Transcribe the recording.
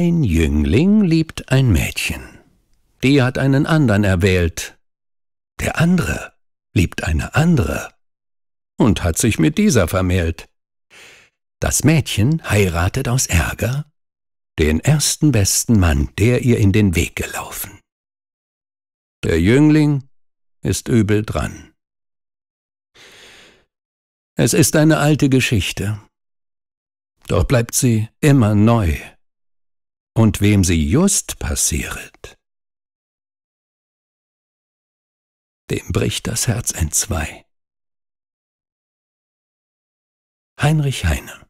Ein Jüngling liebt ein Mädchen. Die hat einen anderen erwählt. Der andere liebt eine andere und hat sich mit dieser vermählt. Das Mädchen heiratet aus Ärger den ersten besten Mann, der ihr in den Weg gelaufen. Der Jüngling ist übel dran. Es ist eine alte Geschichte, doch bleibt sie immer neu und wem sie just passieret. Dem bricht das Herz entzwei. Heinrich Heine